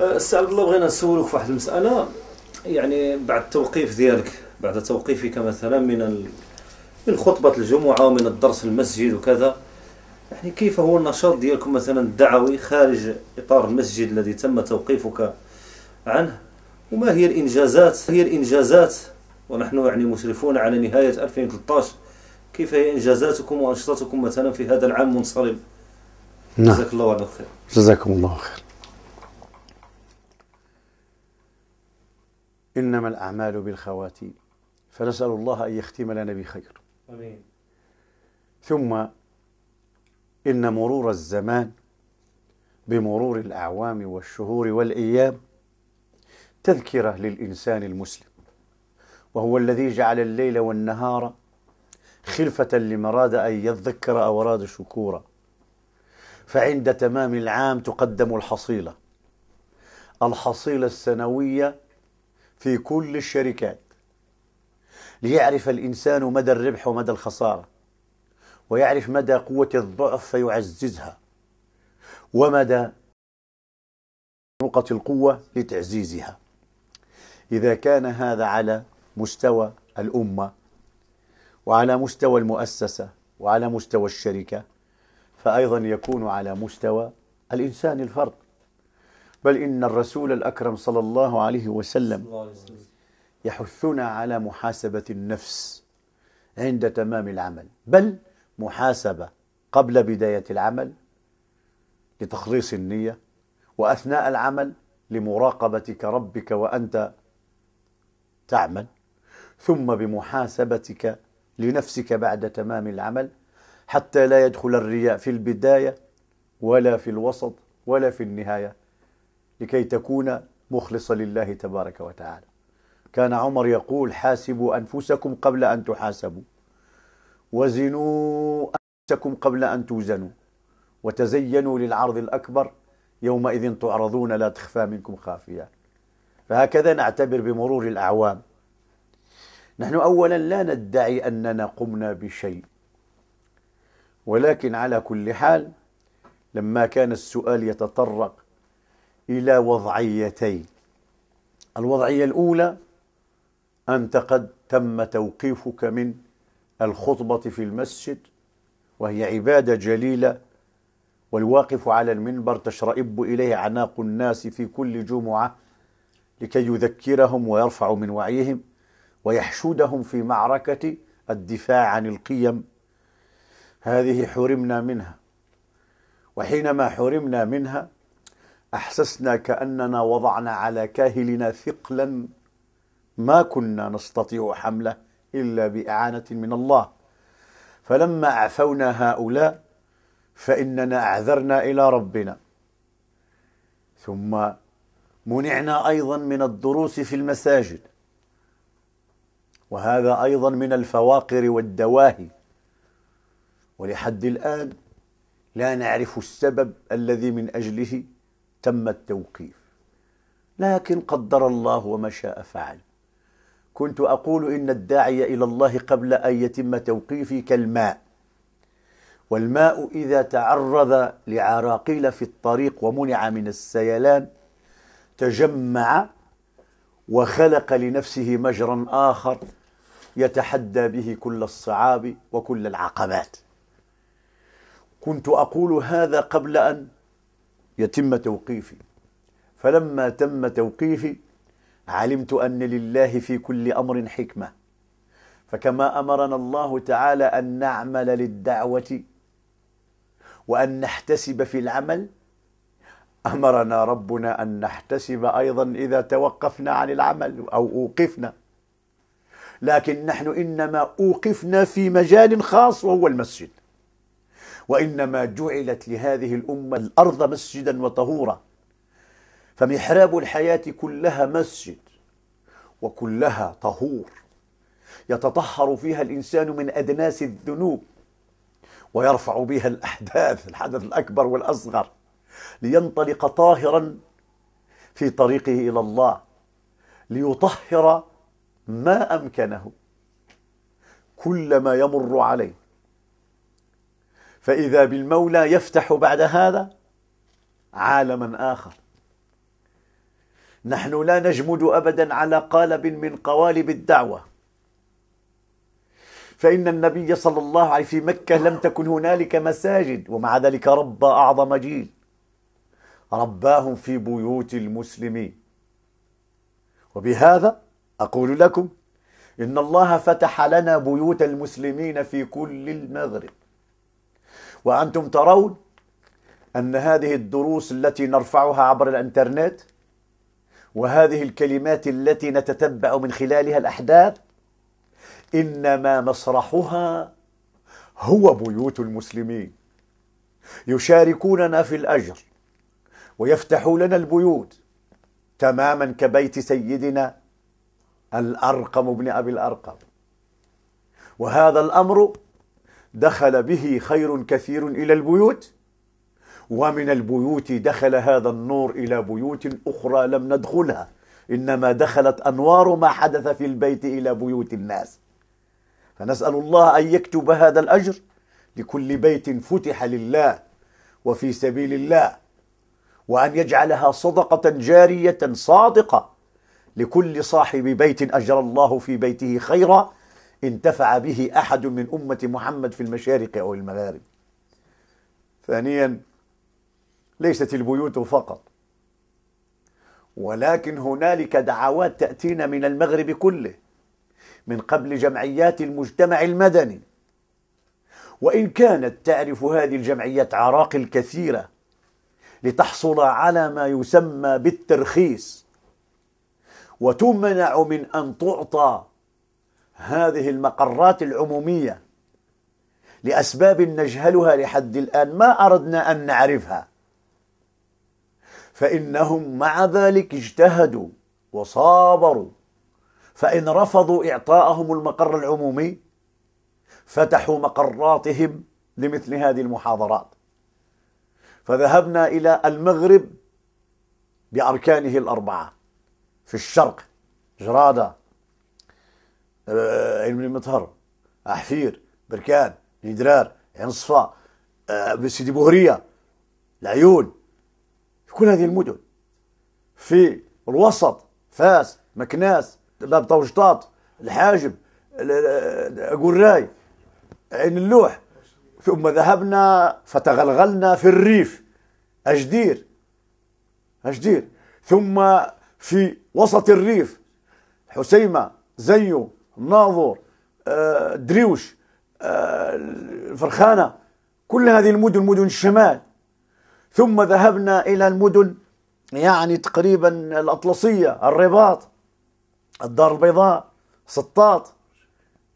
أه، السي عبد الله بغينا نسولك في واحد المساله يعني بعد التوقيف ديالك بعد توقيفك مثلا من من خطبه الجمعه ومن الدرس في المسجد وكذا يعني كيف هو النشاط ديالكم مثلا الدعوي خارج اطار المسجد الذي تم توقيفك عنه وما هي الانجازات هي الانجازات ونحن يعني مشرفون على نهايه 2013 كيف هي انجازاتكم وانشطتكم مثلا في هذا العام منصرم نعم جزاك الله خير جزاكم الله خير إنما الأعمال بالخواتيم فنسأل الله أن يختم لنا بخير أمين. ثم إن مرور الزمان بمرور الأعوام والشهور والأيام تذكرة للإنسان المسلم وهو الذي جعل الليل والنهار خلفة لمراد أن يذكر أو أراد شكورا فعند تمام العام تقدم الحصيلة الحصيلة السنوية في كل الشركات ليعرف الإنسان مدى الربح ومدى الخسارة ويعرف مدى قوة الضعف فيعززها ومدى نقط القوة لتعزيزها إذا كان هذا على مستوى الأمة وعلى مستوى المؤسسة وعلى مستوى الشركة فأيضا يكون على مستوى الإنسان الفرد بل إن الرسول الأكرم صلى الله عليه وسلم يحثنا على محاسبة النفس عند تمام العمل بل محاسبة قبل بداية العمل لتخليص النية وأثناء العمل لمراقبتك ربك وأنت تعمل ثم بمحاسبتك لنفسك بعد تمام العمل حتى لا يدخل الرياء في البداية ولا في الوسط ولا في النهاية لكي تكون مخلصة لله تبارك وتعالى كان عمر يقول حاسبوا أنفسكم قبل أن تحاسبوا وزنوا أنفسكم قبل أن توزنوا وتزينوا للعرض الأكبر يومئذ تعرضون لا تخفى منكم خافية فهكذا نعتبر بمرور الأعوام نحن أولا لا ندعي أننا قمنا بشيء ولكن على كل حال لما كان السؤال يتطرق إلى وضعيتين الوضعية الأولى أنت قد تم توقيفك من الخطبة في المسجد وهي عبادة جليلة والواقف على المنبر تشرئب إليه عناق الناس في كل جمعة لكي يذكرهم ويرفع من وعيهم ويحشدهم في معركة الدفاع عن القيم هذه حرمنا منها وحينما حرمنا منها أحسسنا كأننا وضعنا على كاهلنا ثقلا ما كنا نستطيع حمله إلا بإعانة من الله فلما أعفونا هؤلاء فإننا أعذرنا إلى ربنا ثم منعنا أيضا من الدروس في المساجد وهذا أيضا من الفواقر والدواهي ولحد الآن لا نعرف السبب الذي من أجله تم التوقيف لكن قدر الله وما شاء فعل كنت أقول إن الداعي إلى الله قبل أن يتم توقيفي كالماء والماء إذا تعرض لعراقيل في الطريق ومنع من السيلان تجمع وخلق لنفسه مجرا آخر يتحدى به كل الصعاب وكل العقبات كنت أقول هذا قبل أن يتم توقيفي فلما تم توقيفي علمت أن لله في كل أمر حكمة فكما أمرنا الله تعالى أن نعمل للدعوة وأن نحتسب في العمل أمرنا ربنا أن نحتسب أيضا إذا توقفنا عن العمل أو أوقفنا لكن نحن إنما أوقفنا في مجال خاص وهو المسجد وإنما جعلت لهذه الأمة الأرض مسجدا وطهورا فمحراب الحياة كلها مسجد وكلها طهور يتطهر فيها الإنسان من أدناس الذنوب ويرفع بها الأحداث الحدث الأكبر والأصغر لينطلق طاهرا في طريقه إلى الله ليطهر ما أمكنه كل ما يمر عليه فإذا بالمولى يفتح بعد هذا عالما آخر نحن لا نجمد أبدا على قالب من قوالب الدعوة فإن النبي صلى الله عليه في مكة لم تكن هنالك مساجد ومع ذلك ربى أعظم جيل رباهم في بيوت المسلمين وبهذا أقول لكم إن الله فتح لنا بيوت المسلمين في كل المغرب وأنتم ترون أن هذه الدروس التي نرفعها عبر الإنترنت وهذه الكلمات التي نتتبع من خلالها الأحداث إنما مسرحها هو بيوت المسلمين يشاركوننا في الأجر ويفتحوا لنا البيوت تماما كبيت سيدنا الأرقم بن أبي الأرقم وهذا الأمر دخل به خير كثير الى البيوت ومن البيوت دخل هذا النور الى بيوت اخرى لم ندخلها انما دخلت انوار ما حدث في البيت الى بيوت الناس فنسال الله ان يكتب هذا الاجر لكل بيت فتح لله وفي سبيل الله وان يجعلها صدقه جاريه صادقه لكل صاحب بيت اجر الله في بيته خيرا انتفع به أحد من أمة محمد في المشارق أو المغارب ثانيا ليست البيوت فقط ولكن هنالك دعوات تأتينا من المغرب كله من قبل جمعيات المجتمع المدني وإن كانت تعرف هذه الجمعيات عراقل كثيرة لتحصل على ما يسمى بالترخيص وتمنع من أن تعطى هذه المقرات العمومية لأسباب نجهلها لحد الآن ما أردنا أن نعرفها فإنهم مع ذلك اجتهدوا وصابروا فإن رفضوا إعطاءهم المقر العمومي فتحوا مقراتهم لمثل هذه المحاضرات فذهبنا إلى المغرب بأركانه الأربعة في الشرق جرادة آه، عين المطهر احفير بركان ندرار عين صفا آه، سيدي بوهريه العيون في كل هذه المدن في الوسط فاس مكناس باب طوشطاط الحاجب آه، قراي عين اللوح ثم ذهبنا فتغلغلنا في الريف أجدير أجدير ثم في وسط الريف حسيمة زيو الناظور آه، دريوش آه، الفرخانة كل هذه المدن مدن الشمال ثم ذهبنا إلى المدن يعني تقريبا الأطلسية الرباط الدار البيضاء سطات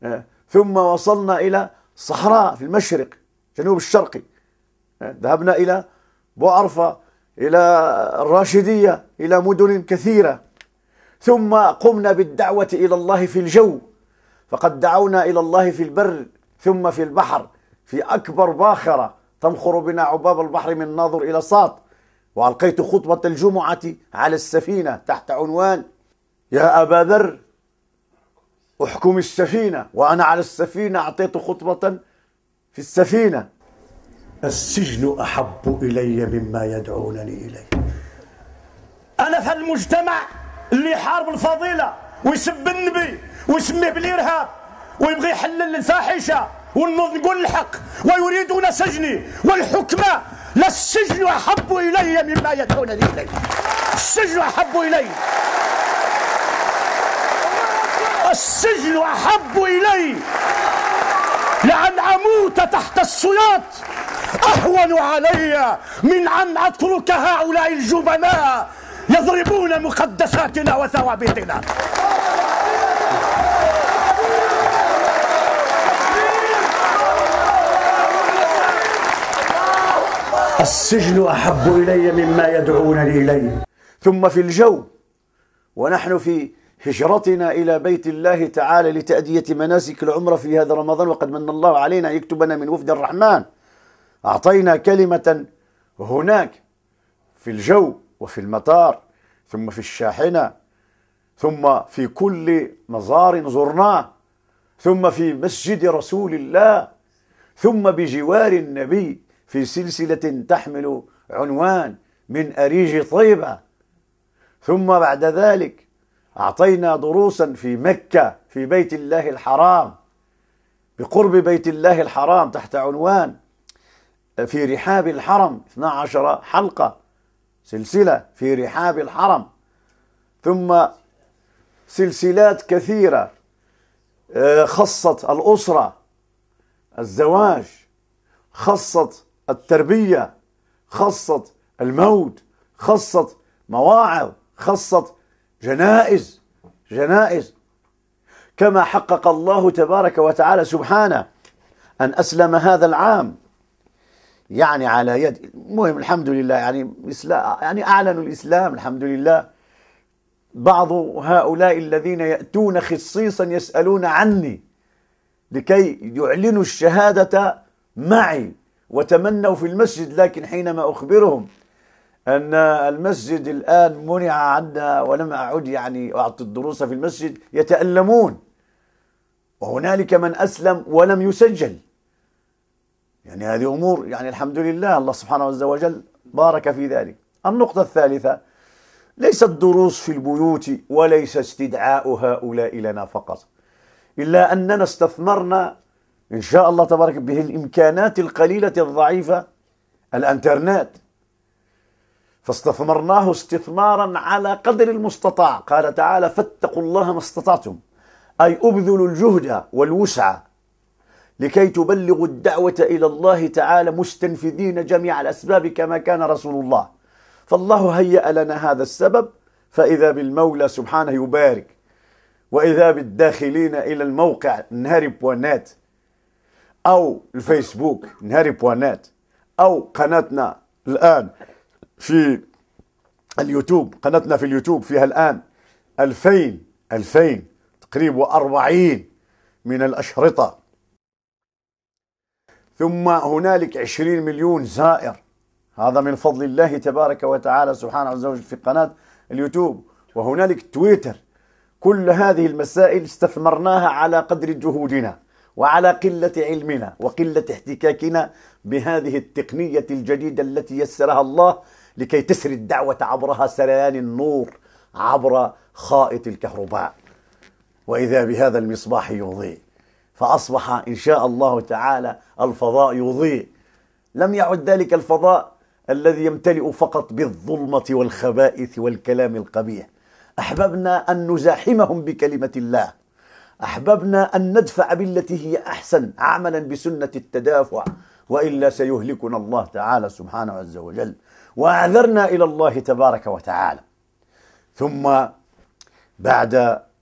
آه، ثم وصلنا إلى الصحراء في المشرق جنوب الشرقي ذهبنا إلى بوعرفة إلى الراشدية إلى مدن كثيرة ثم قمنا بالدعوة إلى الله في الجو فقد دعونا إلى الله في البر ثم في البحر في أكبر باخرة تمخر بنا عباب البحر من ناظر إلى صاط وألقيت خطبة الجمعة على السفينة تحت عنوان يا أبا ذر أحكم السفينة وأنا على السفينة أعطيت خطبة في السفينة السجن أحب إلي مما يدعونني إليه أنا في المجتمع اللي يحارب الفضيله ويسب النبي ويسميه بالارهاب ويبغي يحلل الفاحشه ونقول نقول الحق ويريدون سجني والحكمة لا السجن احب الي مما يدعونني اليه السجن احب الي السجن احب الي لأن أموت تحت السياط أهون علي من أن أترك هؤلاء الجبناء يضربون مقدساتنا وثوابتنا السجن أحب إلي مما يدعونني إليه ثم في الجو ونحن في هجرتنا إلى بيت الله تعالى لتأدية مناسك العمرة في هذا رمضان وقد من الله علينا يكتبنا من وفد الرحمن أعطينا كلمة هناك في الجو وفي المطار ثم في الشاحنة ثم في كل مزار زرناه ثم في مسجد رسول الله ثم بجوار النبي في سلسلة تحمل عنوان من أريج طيبة ثم بعد ذلك أعطينا دروسا في مكة في بيت الله الحرام بقرب بيت الله الحرام تحت عنوان في رحاب الحرم 12 حلقة سلسلة في رحاب الحرم ثم سلسلات كثيرة آه، خصت الأسرة الزواج خصت التربية خصت الموت خصت مواعظ خصت جنائز جنائز كما حقق الله تبارك وتعالى سبحانه أن أسلم هذا العام يعني على يد المهم الحمد لله يعني يعني اعلنوا الاسلام الحمد لله بعض هؤلاء الذين ياتون خصيصا يسالون عني لكي يعلنوا الشهاده معي وتمنوا في المسجد لكن حينما اخبرهم ان المسجد الان منع عنا ولم اعد يعني اعطي الدروس في المسجد يتالمون وهنالك من اسلم ولم يسجل يعني هذه أمور يعني الحمد لله الله سبحانه عز وجل بارك في ذلك النقطة الثالثة ليس الدروس في البيوت وليس استدعاء هؤلاء لنا فقط إلا أننا استثمرنا إن شاء الله تبارك به الإمكانات القليلة الضعيفة الأنترنت فاستثمرناه استثمارا على قدر المستطاع قال تعالى فاتقوا الله ما استطعتم أي أبذلوا الجهد والوسعة لكي تبلغوا الدعوة إلى الله تعالى مستنفذين جميع الأسباب كما كان رسول الله فالله هيأ لنا هذا السبب فإذا بالمولى سبحانه يبارك وإذا بالداخلين إلى الموقع نهاري بوانات أو الفيسبوك نهاري بوانات أو قناتنا الآن في اليوتيوب قناتنا في اليوتيوب فيها الآن 2000 2000 تقريبا 40 من الأشرطة ثم هنالك عشرين مليون زائر هذا من فضل الله تبارك وتعالى سبحانه عز وجل في قناة اليوتيوب وهنالك تويتر كل هذه المسائل استثمرناها على قدر جهودنا وعلى قلة علمنا وقلة احتكاكنا بهذه التقنية الجديدة التي يسرها الله لكي تسري الدعوة عبرها سريان النور عبر خائط الكهرباء وإذا بهذا المصباح يضيء فأصبح إن شاء الله تعالى الفضاء يضيء لم يعد ذلك الفضاء الذي يمتلئ فقط بالظلمة والخبائث والكلام القبيح أحببنا أن نزاحمهم بكلمة الله أحببنا أن ندفع بالتي هي أحسن عملا بسنة التدافع وإلا سيهلكنا الله تعالى سبحانه عز وجل وأعذرنا إلى الله تبارك وتعالى ثم بعد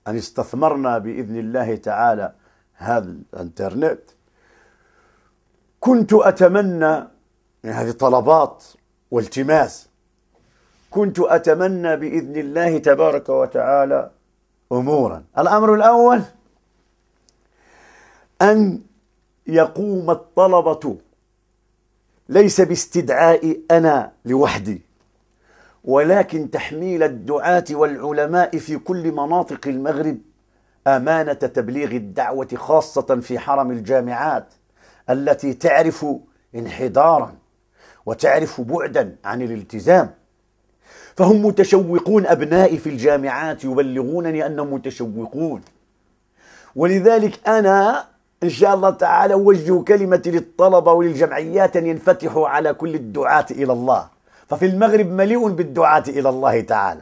أن استثمرنا بإذن الله تعالى هذا الانترنت كنت أتمنى يعني هذه طلبات والتماس كنت أتمنى بإذن الله تبارك وتعالى أمورا الأمر الأول أن يقوم الطلبة ليس باستدعاء أنا لوحدي ولكن تحميل الدعاة والعلماء في كل مناطق المغرب امانه تبليغ الدعوه خاصه في حرم الجامعات التي تعرف انحدارا وتعرف بعدا عن الالتزام فهم متشوقون ابنائي في الجامعات يبلغونني انهم متشوقون ولذلك انا ان شاء الله تعالى اوجه كلمتي للطلبه وللجمعيات ان ينفتحوا على كل الدعاه الى الله ففي المغرب مليء بالدعاه الى الله تعالى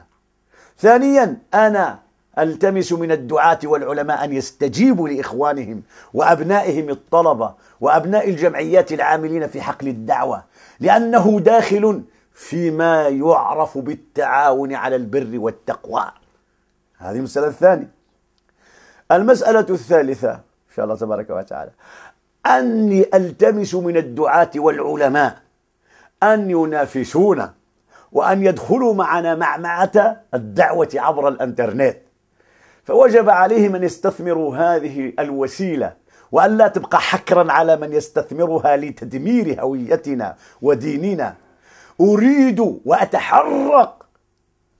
ثانيا انا التمس من الدعاة والعلماء ان يستجيبوا لاخوانهم وابنائهم الطلبه وابناء الجمعيات العاملين في حقل الدعوه لانه داخل فيما يعرف بالتعاون على البر والتقوى. هذه المساله الثانيه. المساله الثالثه ان شاء الله تبارك وتعالى اني التمس من الدعاة والعلماء ان ينافسونا وان يدخلوا معنا معمعه الدعوه عبر الانترنت. فوجب عليهم أن يستثمروا هذه الوسيلة وأن لا تبقى حكرا على من يستثمرها لتدمير هويتنا وديننا أريد وأتحرق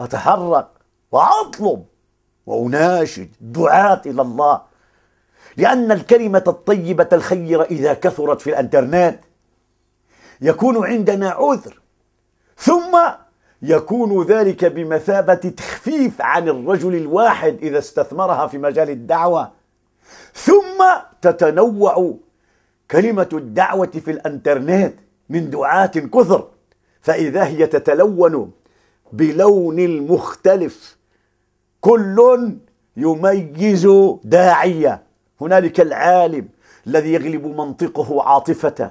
أتحرق وأطلب وأناشد دعاة إلى الله لأن الكلمة الطيبة الخيرة إذا كثرت في الأنترنت يكون عندنا عذر ثم يكون ذلك بمثابة تخفيف عن الرجل الواحد إذا استثمرها في مجال الدعوة ثم تتنوع كلمة الدعوة في الأنترنت من دعاة كثر فإذا هي تتلون بلون المختلف كل يميز داعية هنالك العالم الذي يغلب منطقه عاطفته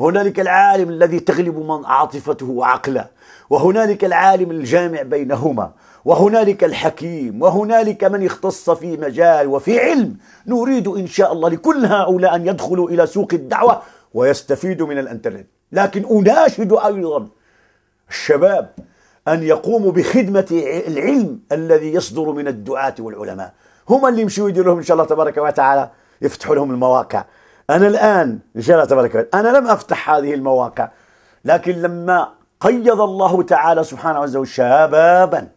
هنالك العالم الذي تغلب من عاطفته وعقله وهنالك العالم الجامع بينهما وهنالك الحكيم وهنالك من اختص في مجال وفي علم نريد إن شاء الله لكل هؤلاء أن يدخلوا إلى سوق الدعوة ويستفيدوا من الانترنت لكن أناشد أيضا الشباب أن يقوموا بخدمة العلم الذي يصدر من الدعاة والعلماء هم اللي يمشوا يديروا لهم إن شاء الله تبارك وتعالى يفتحوا لهم المواقع أنا الآن إن شاء الله تبارك وتعالى أنا لم أفتح هذه المواقع لكن لما قيض الله تعالى سبحانه وتعالى شبابا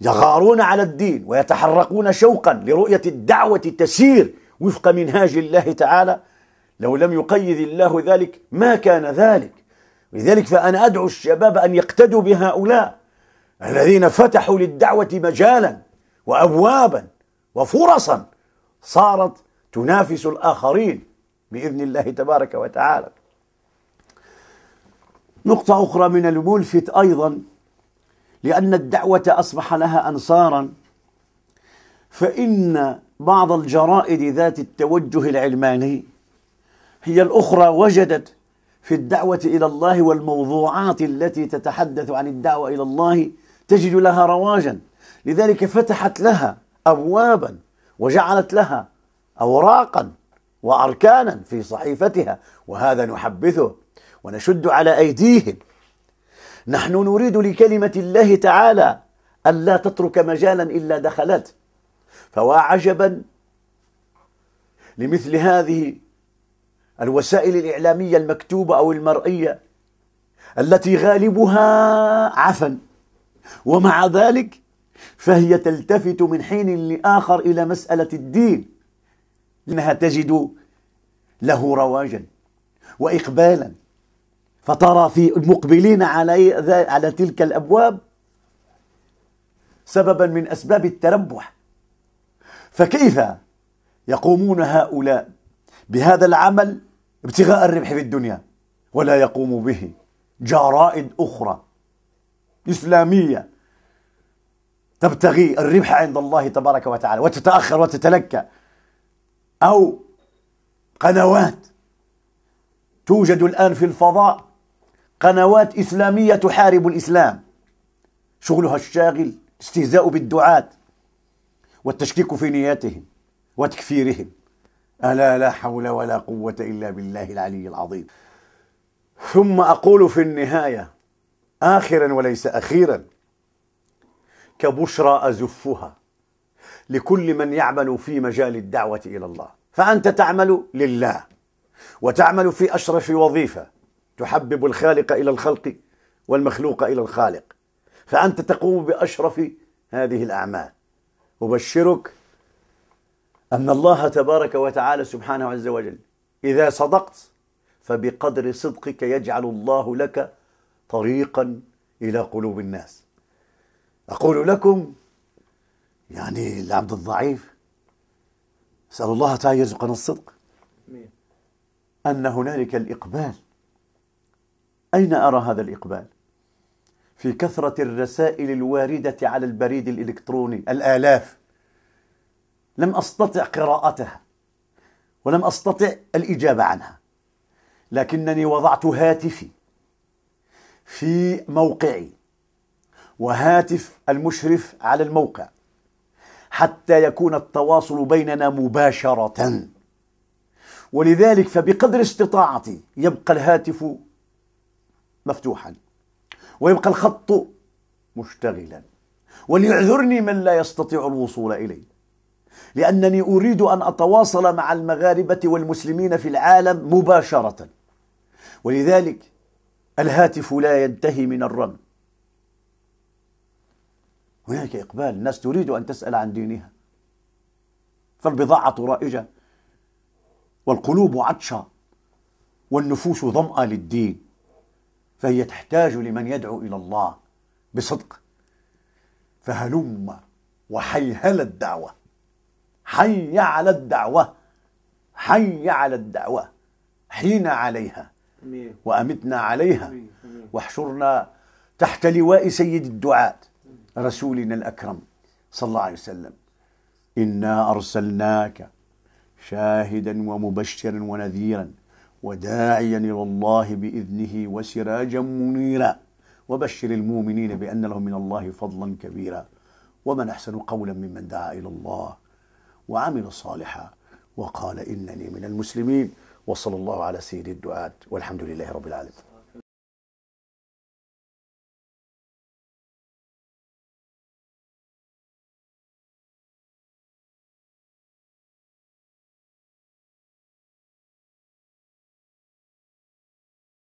يغارون على الدين ويتحرقون شوقا لرؤية الدعوة تسير وفق منهاج الله تعالى لو لم يقيد الله ذلك ما كان ذلك لذلك فأنا أدعو الشباب أن يقتدوا بهؤلاء الذين فتحوا للدعوة مجالا وأبوابا وفرصا صارت تنافس الآخرين بإذن الله تبارك وتعالى نقطة أخرى من الملفت أيضا لأن الدعوة أصبح لها أنصارا فإن بعض الجرائد ذات التوجه العلماني هي الأخرى وجدت في الدعوة إلى الله والموضوعات التي تتحدث عن الدعوة إلى الله تجد لها رواجا لذلك فتحت لها أبوابا وجعلت لها أوراقا وأركانا في صحيفتها وهذا نحبثه ونشد على أيديهم نحن نريد لكلمة الله تعالى ألا تترك مجالا إلا دخلت فوا عجبا لمثل هذه الوسائل الإعلامية المكتوبة أو المرئية التي غالبها عفن ومع ذلك فهي تلتفت من حين لآخر إلى مسألة الدين إنها تجد له رواجا وإقبالا فترى في المقبلين على على تلك الأبواب سببا من أسباب التربح فكيف يقومون هؤلاء بهذا العمل ابتغاء الربح في الدنيا ولا يقوم به جرائد أخرى إسلامية تبتغي الربح عند الله تبارك وتعالى وتتأخر وتتلكى أو قنوات توجد الآن في الفضاء قنوات إسلامية تحارب الإسلام شغلها الشاغل استهزاء بالدعاة والتشكيك في نياتهم وتكفيرهم ألا لا حول ولا قوة إلا بالله العلي العظيم ثم أقول في النهاية آخرا وليس أخيرا كبشرى أزفها لكل من يعمل في مجال الدعوة إلى الله فأنت تعمل لله وتعمل في أشرف وظيفة تحبب الخالق إلى الخلق والمخلوق إلى الخالق فأنت تقوم بأشرف هذه الأعمال أبشرك أن الله تبارك وتعالى سبحانه عز وجل إذا صدقت فبقدر صدقك يجعل الله لك طريقا إلى قلوب الناس أقول لكم يعني العبد الضعيف أسأل الله تعالى يرزقنا الصدق أن هنالك الإقبال أين أرى هذا الإقبال؟ في كثرة الرسائل الواردة على البريد الإلكتروني الآلاف لم أستطع قراءتها ولم أستطع الإجابة عنها لكنني وضعت هاتفي في موقعي وهاتف المشرف على الموقع حتى يكون التواصل بيننا مباشرة ولذلك فبقدر استطاعتي يبقى الهاتف مفتوحا ويبقى الخط مشتغلا وليعذرني من لا يستطيع الوصول الي لانني اريد ان اتواصل مع المغاربه والمسلمين في العالم مباشره ولذلك الهاتف لا ينتهي من الرمل هناك إقبال الناس تريد أن تسأل عن دينها فالبضاعة رائجة والقلوب عطشة والنفوس ظمأ للدين فهي تحتاج لمن يدعو إلى الله بصدق فهلم وحيهل الدعوة حي على الدعوة حي على الدعوة حين عليها وأمتنا عليها واحشرنا تحت لواء سيد الدعاة رسولنا الأكرم صلى الله عليه وسلم إنا أرسلناك شاهدا ومبشرا ونذيرا وداعيا إلى الله بإذنه وسراجا منيرا وبشر المؤمنين بأن لهم من الله فضلا كبيرا ومن أحسن قولا ممن دعا إلى الله وعمل صالحا وقال إنني من المسلمين وصلى الله على سيد الدعاة والحمد لله رب العالمين